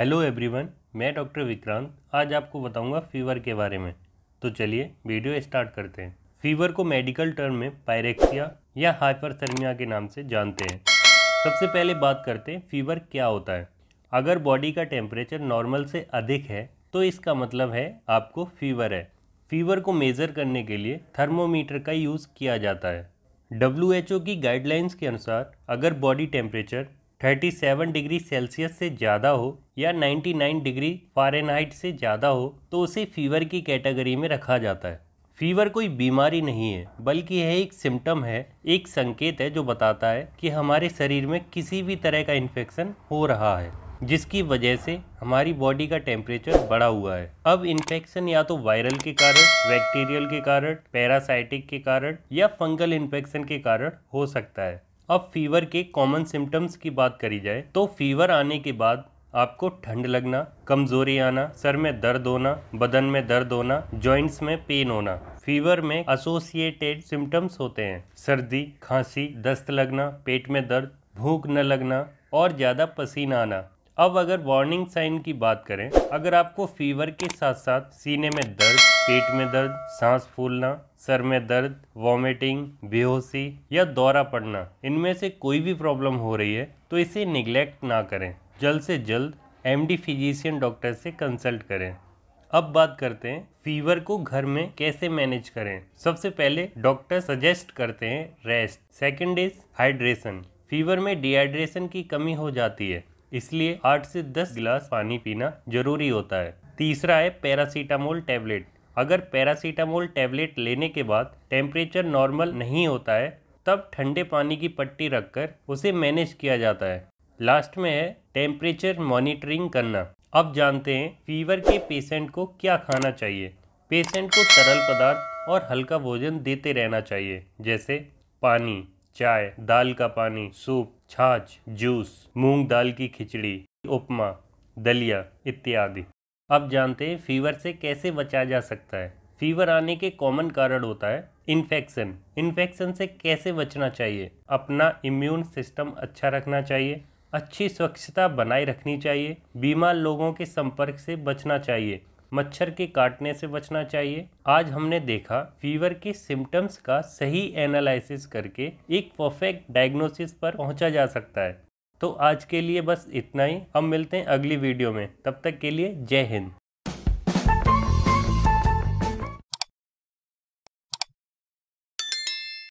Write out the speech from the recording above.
hello everyone मैं doctor Vikrant आज आपको बताऊंगा फीवर के बारे में तो चलिए वीडियो स्टार्ट करते हैं फीवर को मेडिकल टर्म में पायरेक्सिया या हाइपरथर्मिया के नाम से जानते हैं सबसे पहले बात करते हैं फीवर क्या होता है अगर बॉडी का टेम्परेचर नॉर्मल से अधिक है तो इसका मतलब है आपको फीवर है फीवर को मेज़र करने के लिए थर्मोमीटर का यूज़ किया जाता है डब्ल्यू की गाइडलाइंस के अनुसार अगर बॉडी टेम्परेचर 37 डिग्री सेल्सियस से ज़्यादा हो या 99 डिग्री फारेनहाइट से ज़्यादा हो तो उसे फीवर की कैटेगरी में रखा जाता है फीवर कोई बीमारी नहीं है बल्कि यह एक सिम्टम है एक संकेत है जो बताता है कि हमारे शरीर में किसी भी तरह का इन्फेक्शन हो रहा है जिसकी वजह से हमारी बॉडी का टेम्परेचर बढ़ा हुआ है अब इन्फेक्शन या तो वायरल के कारण बैक्टीरियल के कारण पैरासाइटिक के कारण या फंगल इन्फेक्शन के कारण हो सकता है अब फीवर के कॉमन सिम्टम्स की बात करी जाए तो फीवर आने के बाद आपको ठंड लगना कमजोरी आना सर में दर्द होना बदन में दर्द होना जॉइंट्स में पेन होना फीवर में एसोसिएटेड सिम्टम्स होते हैं सर्दी खांसी दस्त लगना पेट में दर्द भूख न लगना और ज़्यादा पसीना आना अब अगर वार्निंग साइन की बात करें अगर आपको फीवर के साथ साथ सीने में दर्द पेट में दर्द सांस फूलना सर में दर्द वॉमिटिंग बेहोशी या दौरा पड़ना इनमें से कोई भी प्रॉब्लम हो रही है तो इसे निग्लेक्ट ना करें जल्द से जल्द एम डी फिजिशियन डॉक्टर से कंसल्ट करें अब बात करते हैं फीवर को घर में कैसे मैनेज करें सबसे पहले डॉक्टर सजेस्ट करते हैं rest second is hydration fever में डिहाइड्रेशन की कमी हो जाती है इसलिए आठ से दस गिलास पानी पीना जरूरी होता है तीसरा है पैरासीटामोल टैबलेट अगर पैरासीटामोल टैबलेट लेने के बाद टेम्परेचर नॉर्मल नहीं होता है तब ठंडे पानी की पट्टी रखकर उसे मैनेज किया जाता है लास्ट में है टेम्परेचर मॉनिटरिंग करना अब जानते हैं फीवर के पेशेंट को क्या खाना चाहिए पेशेंट को तरल पदार्थ और हल्का भोजन देते रहना चाहिए जैसे पानी चाय दाल का पानी सूप छाछ जूस मूंग दाल की खिचड़ी उपमा दलिया इत्यादि अब जानते हैं फीवर से कैसे बचा जा सकता है फीवर आने के कॉमन कारण होता है इन्फेक्शन इन्फेक्शन से कैसे बचना चाहिए अपना इम्यून सिस्टम अच्छा रखना चाहिए अच्छी स्वच्छता बनाए रखनी चाहिए बीमार लोगों के संपर्क से बचना चाहिए मच्छर के काटने से बचना चाहिए आज हमने देखा फीवर के सिम्टम्स का सही एनालिसिस करके एक परफेक्ट डायग्नोसिस पर पहुंचा जा सकता है तो आज के लिए बस इतना ही हम मिलते हैं अगली वीडियो में तब तक के लिए जय हिंद